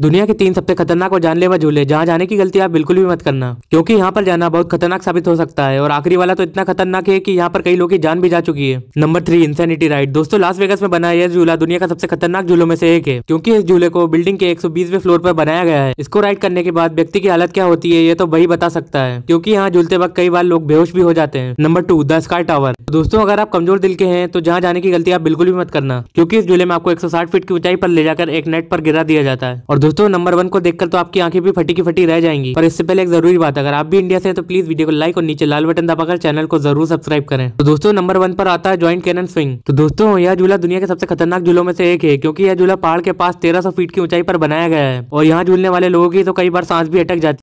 दुनिया के तीन सबसे खतरनाक और जानलेवा झूले जहाँ जाने की गलती आप बिल्कुल भी मत करना क्योंकि यहाँ पर जाना बहुत खतरनाक साबित हो सकता है और आखिरी वाला तो इतना खतरनाक है कि यहाँ पर कई लोग की जान भी जा चुकी है नंबर थ्री इंसैनिटी राइड दोस्तों लास वेगस में बना यह झूला दुनिया का सबसे खतरनाक झूलों में से एक है क्योंकि इस झूले को बिल्डिंग के एक फ्लोर पर बनाया गया है इसको राइड करने के बाद व्यक्ति की हालत क्या होती है ये तो वही बता सकता है क्योंकि यहाँ झूलते वक्त कई बार लोग बेहोश भी हो जाते हैं number two the Sky Tower दोस्तों अगर आप कमजोर दिल के हैं तो जहाँ जाने की गलती आप बिल्कुल भी मत करना क्योंकि इस झूले में आपको 160 फीट की ऊंचाई पर ले जाकर एक नेट पर गिरा दिया जाता है और दोस्तों नंबर वन को देखकर तो आपकी आंखें भी फटी की फटी रह जाएंगी और इससे पहले एक जरूरी बात अगर आप भी इंडिया से हैं तो प्लीज वीडियो को लाइक और नीचे लाल बटन दबाकर चैनल को जरूर सब्सक्राइब करें तो दोस्तों नंबर वन पर आता है ज्वाइंट कैनन स्विंग तो दोस्तों यह झूला दुनिया के सबसे खतरनाक झूलों में से एक है क्योंकि यह झूला पहाड़ के पास तेरह फीट की ऊंचाई पर बनाया गया है और यहाँ झूलने वाले लोगों की तो कई बार सांस भी अटक जाती